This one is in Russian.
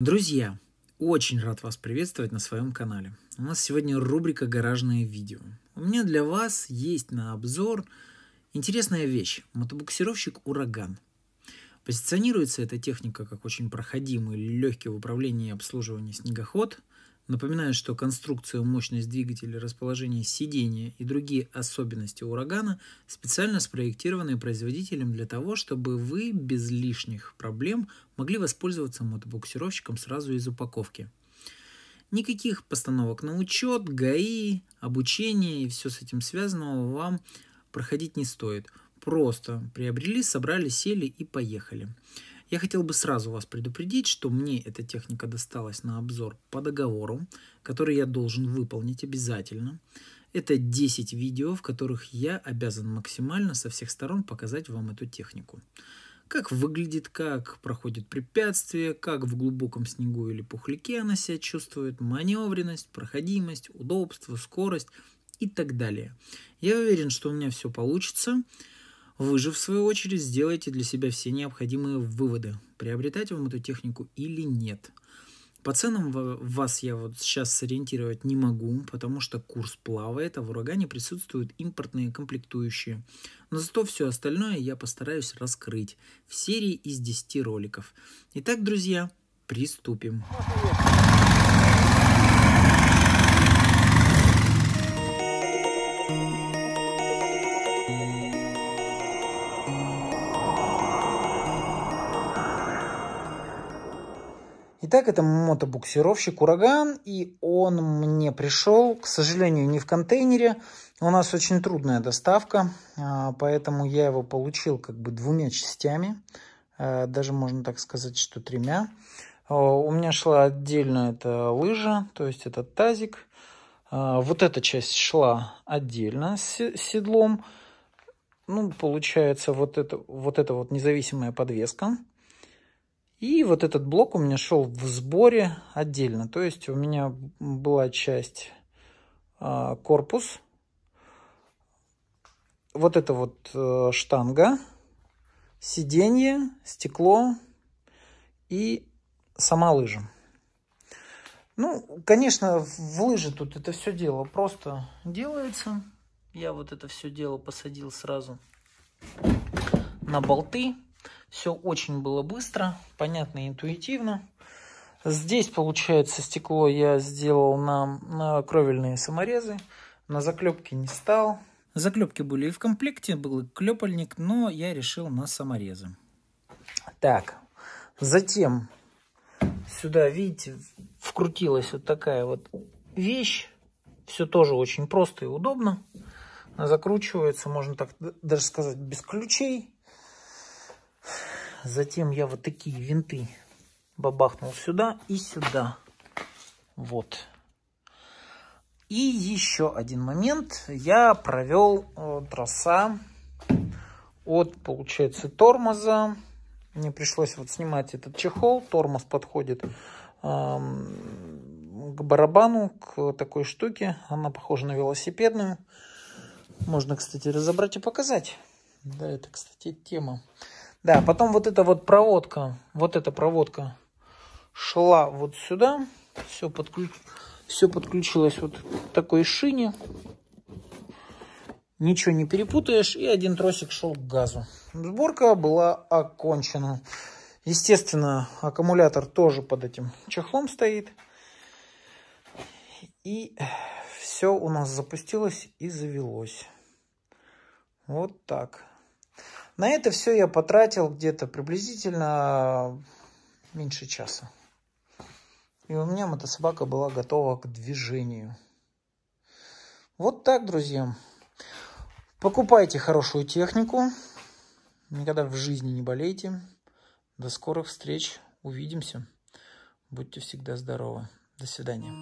Друзья, очень рад вас приветствовать на своем канале. У нас сегодня рубрика «Гаражные видео». У меня для вас есть на обзор интересная вещь – мотобуксировщик «Ураган». Позиционируется эта техника как очень проходимый, легкий в управлении и обслуживании снегоход – Напоминаю, что конструкцию, мощность двигателя, расположение сидения и другие особенности урагана специально спроектированы производителем для того, чтобы вы без лишних проблем могли воспользоваться мотобуксировщиком сразу из упаковки. Никаких постановок на учет, ГАИ, обучения и все с этим связанного вам проходить не стоит. Просто приобрели, собрали, сели и поехали. Я хотел бы сразу вас предупредить, что мне эта техника досталась на обзор по договору, который я должен выполнить обязательно. Это 10 видео, в которых я обязан максимально со всех сторон показать вам эту технику. Как выглядит, как проходит препятствие, как в глубоком снегу или пухляке она себя чувствует, маневренность, проходимость, удобство, скорость и так далее. Я уверен, что у меня все получится. Вы же, в свою очередь, сделаете для себя все необходимые выводы, приобретать вам эту технику или нет. По ценам вас я вот сейчас сориентировать не могу, потому что курс плавает, а в урагане присутствуют импортные комплектующие. Но зато все остальное я постараюсь раскрыть в серии из 10 роликов. Итак, друзья, приступим. Можно Итак, это мотобуксировщик «Ураган», и он мне пришел, к сожалению, не в контейнере. У нас очень трудная доставка, а, поэтому я его получил как бы двумя частями, а, даже можно так сказать, что тремя. А, у меня шла отдельно эта лыжа, то есть этот тазик. Вот эта часть шла отдельно с седлом. Ну, получается, вот это вот, эта вот независимая подвеска – и вот этот блок у меня шел в сборе отдельно. То есть у меня была часть э, корпус, вот эта вот э, штанга, сиденье, стекло и сама лыжа. Ну, конечно, в лыжи тут это все дело просто делается. Я вот это все дело посадил сразу на болты. Все очень было быстро, понятно и интуитивно. Здесь, получается, стекло я сделал на, на кровельные саморезы. На заклепки не стал. Заклепки были и в комплекте, был и клепальник, но я решил на саморезы. Так, затем сюда, видите, вкрутилась вот такая вот вещь. Все тоже очень просто и удобно. Закручивается, можно так даже сказать, без ключей. Затем я вот такие винты бабахнул сюда и сюда. Вот. И еще один момент. Я провел э, троса от, получается, тормоза. Мне пришлось вот снимать этот чехол. Тормоз подходит к барабану, к такой штуке. Она похожа на велосипедную. Можно, кстати, разобрать и показать. Да, это, кстати, тема. Да, потом вот эта вот проводка, вот эта проводка шла вот сюда. Все, подключ... все подключилось вот к такой шине. Ничего не перепутаешь. И один тросик шел к газу. Сборка была окончена. Естественно, аккумулятор тоже под этим чехлом стоит. И все у нас запустилось и завелось. Вот так. На это все я потратил где-то приблизительно а, меньше часа. И у меня мотособака была готова к движению. Вот так, друзья. Покупайте хорошую технику. Никогда в жизни не болейте. До скорых встреч. Увидимся. Будьте всегда здоровы. До свидания.